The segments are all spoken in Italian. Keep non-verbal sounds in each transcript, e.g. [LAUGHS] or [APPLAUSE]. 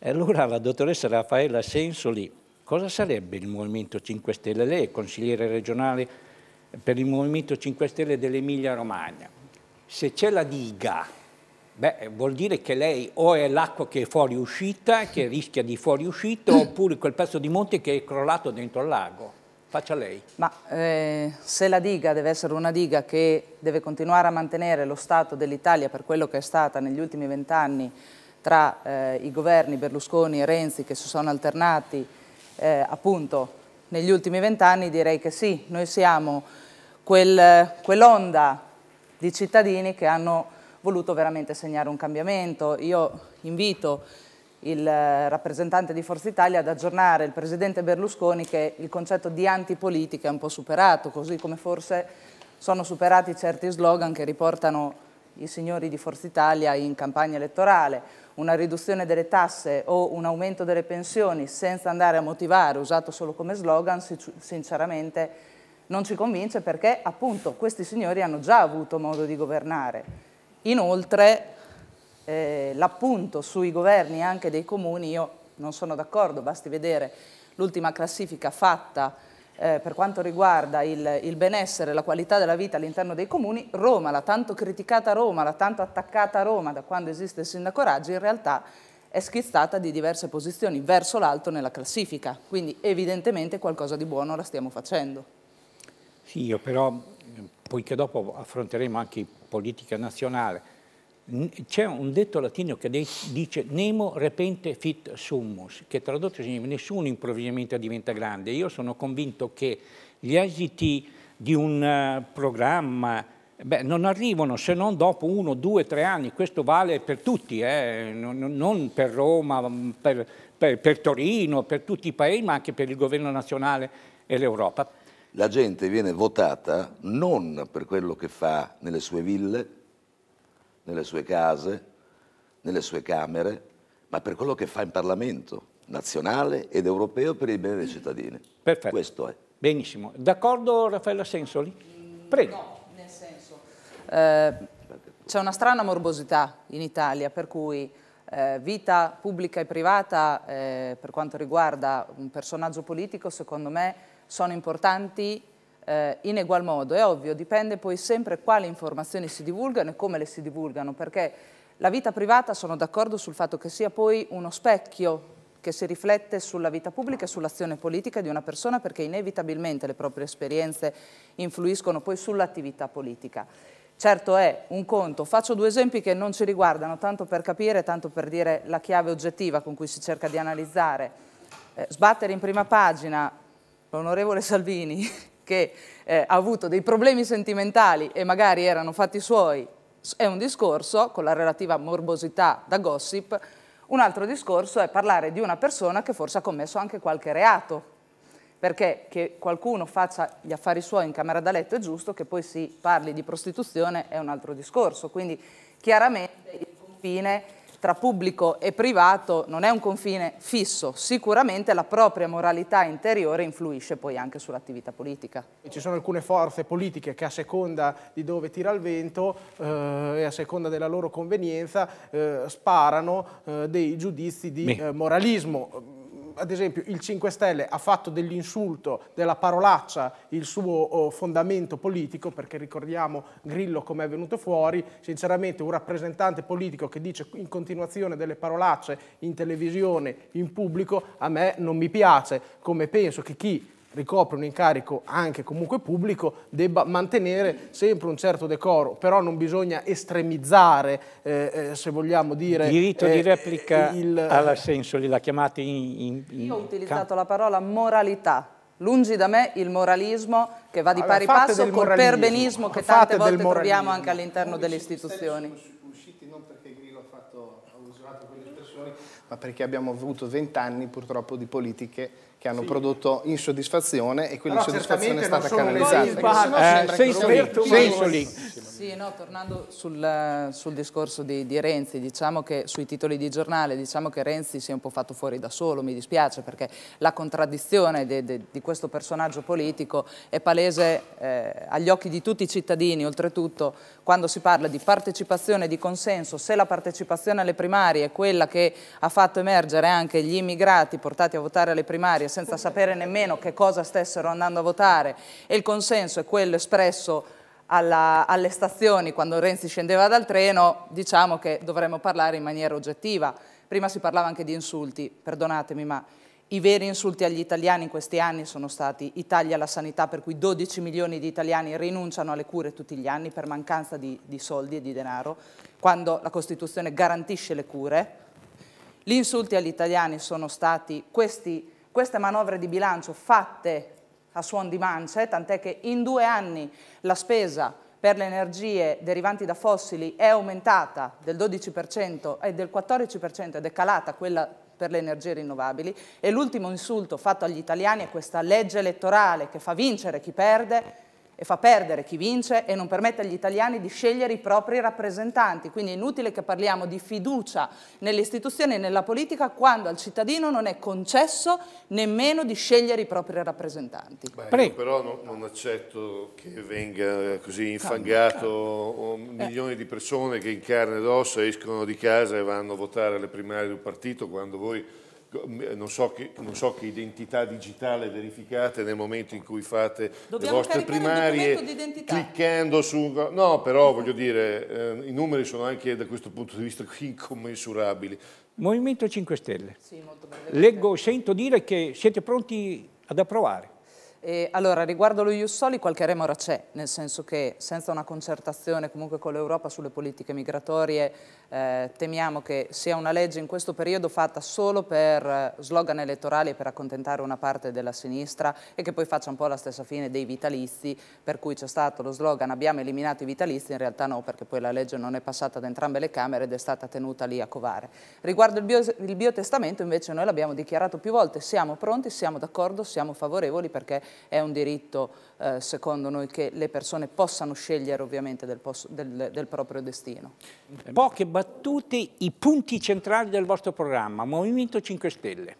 E allora la dottoressa Raffaella Sensoli, cosa sarebbe il Movimento 5 Stelle? Lei è consigliere regionale per il Movimento 5 Stelle dell'Emilia Romagna. Se c'è la diga, beh, vuol dire che lei o è l'acqua che è fuoriuscita, che rischia di fuoriuscita, [COUGHS] oppure quel pezzo di monte che è crollato dentro al lago. Faccia lei. Ma eh, se la diga deve essere una diga che deve continuare a mantenere lo stato dell'Italia per quello che è stata negli ultimi vent'anni, tra eh, i governi Berlusconi e Renzi che si sono alternati eh, appunto negli ultimi vent'anni, direi che sì, noi siamo quel, quell'onda di cittadini che hanno voluto veramente segnare un cambiamento. Io invito il eh, rappresentante di Forza Italia ad aggiornare il presidente Berlusconi che il concetto di antipolitica è un po' superato, così come forse sono superati certi slogan che riportano i signori di Forza Italia in campagna elettorale una riduzione delle tasse o un aumento delle pensioni senza andare a motivare, usato solo come slogan, sinceramente non ci convince perché appunto questi signori hanno già avuto modo di governare. Inoltre eh, l'appunto sui governi anche dei comuni io non sono d'accordo, basti vedere l'ultima classifica fatta eh, per quanto riguarda il, il benessere e la qualità della vita all'interno dei comuni, Roma, la tanto criticata Roma, la tanto attaccata Roma da quando esiste il sindaco Raggi, in realtà è schizzata di diverse posizioni verso l'alto nella classifica, quindi evidentemente qualcosa di buono la stiamo facendo. Sì, io però, poiché dopo affronteremo anche politica nazionale, c'è un detto latino che dice nemo repente fit summus, che tradotto significa nessuno improvvisamente diventa grande. Io sono convinto che gli esiti di un eh, programma beh, non arrivano se non dopo uno, due, tre anni. Questo vale per tutti, eh? non per Roma, per, per, per Torino, per tutti i paesi, ma anche per il governo nazionale e l'Europa. La gente viene votata non per quello che fa nelle sue ville, nelle sue case, nelle sue camere, ma per quello che fa in Parlamento, nazionale ed europeo per il bene dei cittadini. Perfetto. Questo è. Benissimo. D'accordo Raffaella Sensoli? Prego. No, nel senso, eh, c'è una strana morbosità in Italia per cui eh, vita pubblica e privata eh, per quanto riguarda un personaggio politico secondo me sono importanti eh, in egual modo. È ovvio, dipende poi sempre quali informazioni si divulgano e come le si divulgano, perché la vita privata sono d'accordo sul fatto che sia poi uno specchio che si riflette sulla vita pubblica e sull'azione politica di una persona perché inevitabilmente le proprie esperienze influiscono poi sull'attività politica. Certo è un conto, faccio due esempi che non ci riguardano, tanto per capire, tanto per dire la chiave oggettiva con cui si cerca di analizzare. Eh, sbattere in prima pagina l'onorevole Salvini che eh, ha avuto dei problemi sentimentali e magari erano fatti suoi, è un discorso con la relativa morbosità da gossip, un altro discorso è parlare di una persona che forse ha commesso anche qualche reato, perché che qualcuno faccia gli affari suoi in camera da letto è giusto, che poi si parli di prostituzione è un altro discorso, quindi chiaramente il confine tra pubblico e privato non è un confine fisso, sicuramente la propria moralità interiore influisce poi anche sull'attività politica. Ci sono alcune forze politiche che a seconda di dove tira il vento eh, e a seconda della loro convenienza eh, sparano eh, dei giudizi di eh, moralismo ad esempio il 5 Stelle ha fatto dell'insulto, della parolaccia il suo oh, fondamento politico, perché ricordiamo Grillo come è venuto fuori, sinceramente un rappresentante politico che dice in continuazione delle parolacce in televisione, in pubblico, a me non mi piace, come penso che chi ricopre un incarico anche comunque pubblico debba mantenere sempre un certo decoro, però non bisogna estremizzare, eh, eh, se vogliamo dire... Il diritto eh, di replica eh, il... alla Sensoli, la chiamate in, in, in... Io ho utilizzato la parola moralità, lungi da me il moralismo che va di allora, pari passo col perbenismo che tante volte troviamo anche all'interno delle istituzioni soluzioni, ma perché abbiamo avuto vent'anni purtroppo di politiche che hanno sì. prodotto insoddisfazione e quell'insoddisfazione è stata canalizzata. Eh, Sensoli, sì, no, tornando sul, sul discorso di, di, Renzi, diciamo che sui titoli di giornale, diciamo che Renzi si è un po' fatto fuori da solo, mi dispiace, perché la contraddizione de, de, di questo personaggio politico è palese eh, agli occhi di tutti i cittadini, oltretutto quando si parla di partecipazione e di consenso, se la partecipazione alle primarie è quella che ha fatto emergere anche gli immigrati portati a votare alle primarie senza sapere nemmeno che cosa stessero andando a votare e il consenso è quello espresso alla, alle stazioni quando Renzi scendeva dal treno, diciamo che dovremmo parlare in maniera oggettiva. Prima si parlava anche di insulti, perdonatemi, ma i veri insulti agli italiani in questi anni sono stati i tagli alla sanità per cui 12 milioni di italiani rinunciano alle cure tutti gli anni per mancanza di, di soldi e di denaro, quando la Costituzione garantisce le cure. Gli insulti agli italiani sono stati questi, queste manovre di bilancio fatte, a suon di mance, tant'è che in due anni la spesa per le energie derivanti da fossili è aumentata del 12% e del 14% ed è calata quella per le energie rinnovabili e l'ultimo insulto fatto agli italiani è questa legge elettorale che fa vincere chi perde e fa perdere chi vince e non permette agli italiani di scegliere i propri rappresentanti. Quindi è inutile che parliamo di fiducia nelle istituzioni e nella politica quando al cittadino non è concesso nemmeno di scegliere i propri rappresentanti. Beh, però non, non accetto che venga così infangato milioni di persone che in carne ed ossa escono di casa e vanno a votare alle primarie di un partito quando voi eh, non so, che, non so, che, identità digitale verificate nel momento in cui fate Dobbiamo le vostre primarie, cliccando su... No, però voglio dire, eh, i numeri sono anche da questo punto di vista incommensurabili. Movimento 5 Stelle. Sì, Leggo, sento dire che siete pronti ad approvare. E allora, riguardo lo Iussoli qualche remora c'è, nel senso che senza una concertazione comunque con l'Europa sulle politiche migratorie eh, temiamo che sia una legge in questo periodo fatta solo per eh, slogan elettorali e per accontentare una parte della sinistra e che poi faccia un po' la stessa fine dei vitalisti, per cui c'è stato lo slogan abbiamo eliminato i vitalisti, in realtà no, perché poi la legge non è passata da entrambe le Camere ed è stata tenuta lì a covare. Riguardo il, bio, il biotestamento invece noi l'abbiamo dichiarato più volte, siamo pronti, siamo d'accordo, siamo favorevoli perché è un diritto eh, secondo noi che le persone possano scegliere ovviamente del, del, del proprio destino. Poche battute, i punti centrali del vostro programma, Movimento 5 Stelle.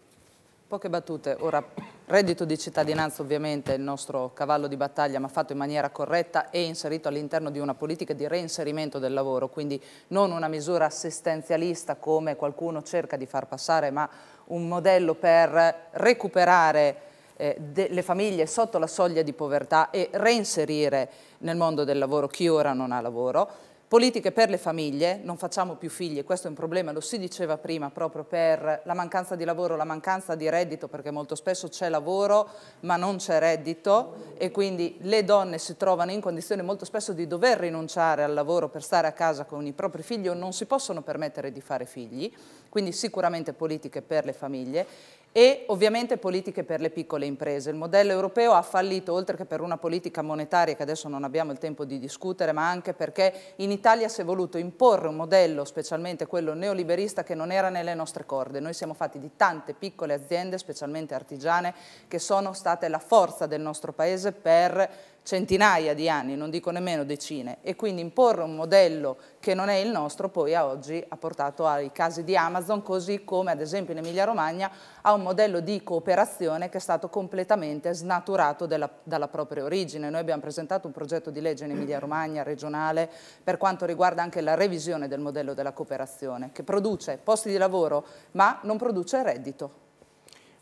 Poche battute, ora reddito di cittadinanza ovviamente è il nostro cavallo di battaglia ma fatto in maniera corretta e inserito all'interno di una politica di reinserimento del lavoro, quindi non una misura assistenzialista come qualcuno cerca di far passare ma un modello per recuperare eh, le famiglie sotto la soglia di povertà e reinserire nel mondo del lavoro chi ora non ha lavoro. Politiche per le famiglie, non facciamo più figli, questo è un problema, lo si diceva prima proprio per la mancanza di lavoro, la mancanza di reddito, perché molto spesso c'è lavoro ma non c'è reddito e quindi le donne si trovano in condizione molto spesso di dover rinunciare al lavoro per stare a casa con i propri figli o non si possono permettere di fare figli, quindi sicuramente politiche per le famiglie e ovviamente politiche per le piccole imprese. Il modello europeo ha fallito oltre che per una politica monetaria che adesso non abbiamo il tempo di discutere, ma anche perché in Italia si è voluto imporre un modello, specialmente quello neoliberista, che non era nelle nostre corde. Noi siamo fatti di tante piccole aziende, specialmente artigiane, che sono state la forza del nostro Paese per centinaia di anni, non dico nemmeno decine, e quindi imporre un modello che non è il nostro poi a oggi ha portato ai casi di Amazon, così come ad esempio in Emilia Romagna ha un modello di cooperazione che è stato completamente snaturato della, dalla propria origine. Noi abbiamo presentato un progetto di legge in Emilia Romagna regionale per quanto riguarda anche la revisione del modello della cooperazione, che produce posti di lavoro ma non produce reddito.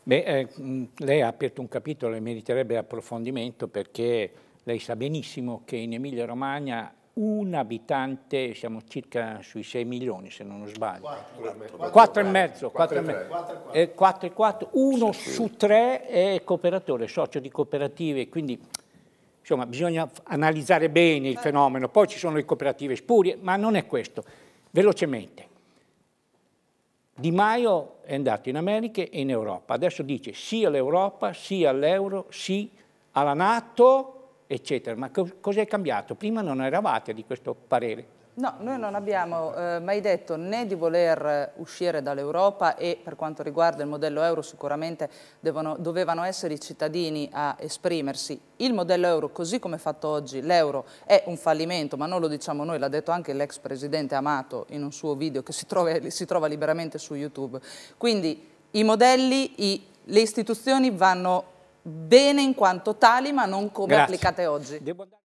Beh, eh, lei ha aperto un capitolo e meriterebbe approfondimento perché lei sa benissimo che in Emilia Romagna un abitante, siamo circa sui 6 milioni se non sbaglio. 4 e mezzo, 4 e mezzo, 4 e 4, eh, uno su tre è cooperatore, socio di cooperative, quindi insomma bisogna analizzare bene il fenomeno, poi ci sono le cooperative spurie, ma non è questo. Velocemente, Di Maio è andato in America e in Europa, adesso dice sì all'Europa, sì all'euro, sì alla Nato, eccetera. Ma co cos'è cambiato? Prima non eravate di questo parere. No, noi non abbiamo eh, mai detto né di voler uscire dall'Europa e per quanto riguarda il modello euro sicuramente devono, dovevano essere i cittadini a esprimersi. Il modello euro così come è fatto oggi, l'euro è un fallimento, ma non lo diciamo noi, l'ha detto anche l'ex presidente Amato in un suo video che si trova, [LAUGHS] si trova liberamente su YouTube. Quindi i modelli, i, le istituzioni vanno bene in quanto tali ma non come Grazie. applicate oggi.